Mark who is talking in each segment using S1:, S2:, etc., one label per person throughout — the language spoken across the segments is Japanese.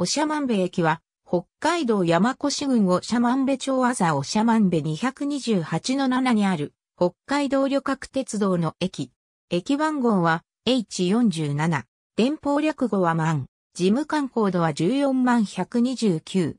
S1: おしゃまんべ駅は、北海道山古志郡まんべ町あざおしゃまんべ228の7にある、北海道旅客鉄道の駅。駅番号は H47。電報略語は万。事務官コードは14万129。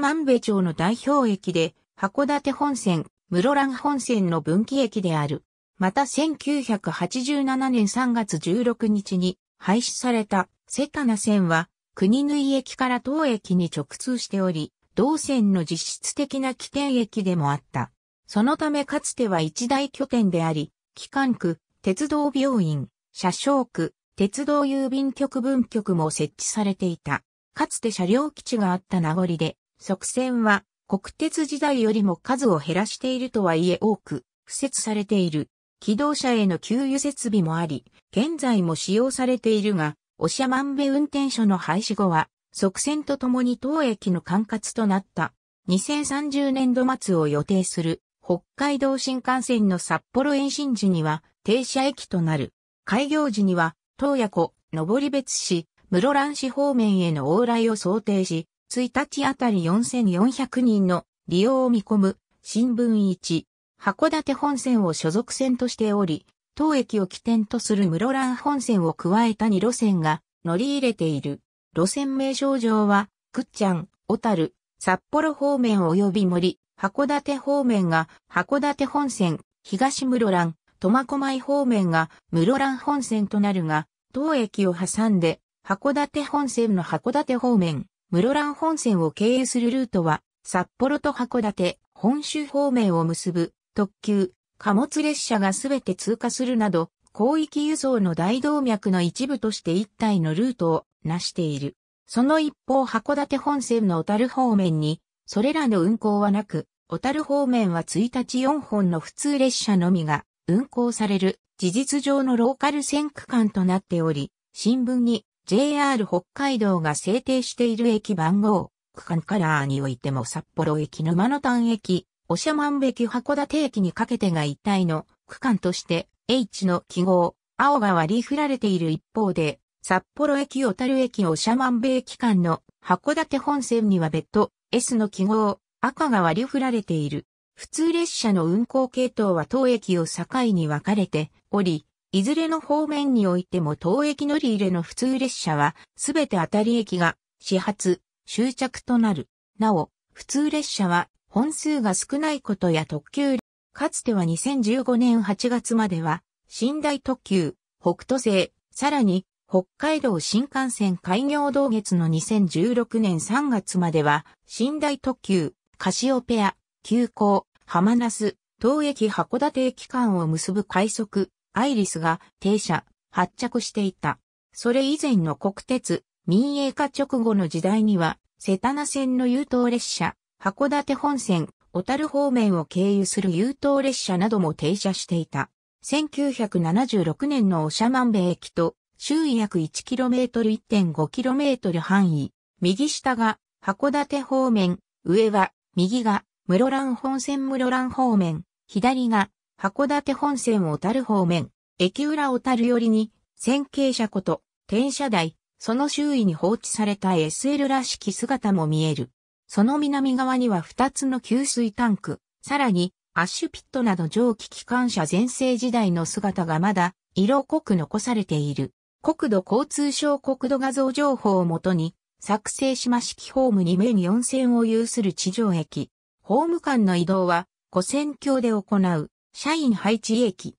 S1: まんべ町の代表駅で、函館本線、室蘭本線の分岐駅である。また1987年3月16日に廃止されたセタナ線は国縫駅から当駅に直通しており、同線の実質的な起点駅でもあった。そのためかつては一大拠点であり、機関区、鉄道病院、車掌区、鉄道郵便局分局も設置されていた。かつて車両基地があった名残で、側線は国鉄時代よりも数を減らしているとはいえ多く、敷設されている。機動車への給油設備もあり、現在も使用されているが、おしゃまんべ運転所の廃止後は、即戦とともに当駅の管轄となった。2030年度末を予定する北海道新幹線の札幌延伸時には停車駅となる。開業時には東野湖、登別市、室蘭市方面への往来を想定し、1日あたり4400人の利用を見込む新聞1、函館本線を所属線としており、当駅を起点とする室蘭本線を加えた2路線が乗り入れている。路線名称上は、くっちゃん、小樽、札幌方面及び森、函館方面が函館本線、東室蘭、苫小牧方面が室蘭本線となるが、当駅を挟んで函館本線の函館方面、室蘭本線を経由するルートは、札幌と函館、本州方面を結ぶ特急貨物列車がすべて通過するなど、広域輸送の大動脈の一部として一体のルートを成している。その一方函館本線の小樽方面に、それらの運行はなく、小樽方面は1日4本の普通列車のみが運行される事実上のローカル線区間となっており、新聞に JR 北海道が制定している駅番号、区間カラーにおいても札幌駅沼の丹駅、おしゃまんべき函館駅にかけてが一体の区間として H の記号、青が割り振られている一方で、札幌駅小樽駅おしゃまんべ駅間の函館本線には別途 S の記号、赤が割り振られている。普通列車の運行系統は当駅を境に分かれており、いずれの方面においても当駅乗り入れの普通列車は、すべて当たり駅が始発、終着となる。なお、普通列車は本数が少ないことや特急、かつては2015年8月までは、寝台特急、北斗星、さらに、北海道新幹線開業同月の2016年3月までは、寝台特急、カシオペア、急行、浜那須、東駅函館駅間を結ぶ快速、アイリスが停車、発着していた。それ以前の国鉄、民営化直後の時代には、瀬棚線の優等列車、函館本線、小樽方面を経由する優等列車なども停車していた。1976年のまんべ駅と周囲約 1km1.5km 範囲、右下が函館方面、上は右が室蘭本線室蘭方面、左が函館本線小樽方面、駅裏小樽寄りに線形車こと転車台、その周囲に放置された SL らしき姿も見える。その南側には2つの給水タンク、さらに、アッシュピットなど蒸気機関車全盛時代の姿がまだ、色濃く残されている。国土交通省国土画像情報をもとに、作成島式ホームに面4線を有する地上駅。ホーム間の移動は、古線橋で行う、社員配置駅、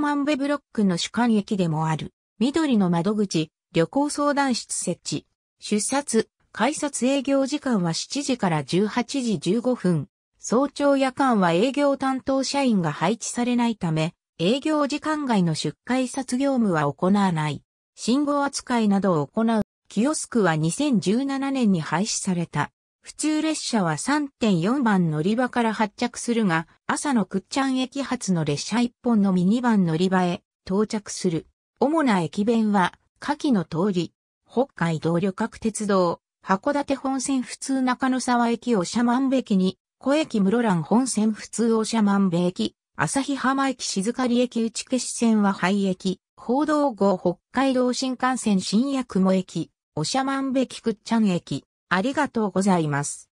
S1: まんべブロックの主幹駅でもある。緑の窓口、旅行相談室設置、出札、改札営業時間は7時から18時15分。早朝夜間は営業担当社員が配置されないため、営業時間外の出改札業務は行わない。信号扱いなどを行う。キオスクは2017年に廃止された。普通列車は3.4番乗り場から発着するが、朝のくっちゃん駅発の列車1本のみ2番乗り場へ到着する。主な駅弁は、下記の通り、北海道旅客鉄道、函館本線普通中野沢駅を社万部駅に、小駅室蘭本線普通を社万部駅、旭浜駅静狩駅内消し線は廃駅、報道後北海道新幹線新屋雲駅、おしゃまんべきくっちゃん駅。ありがとうございます。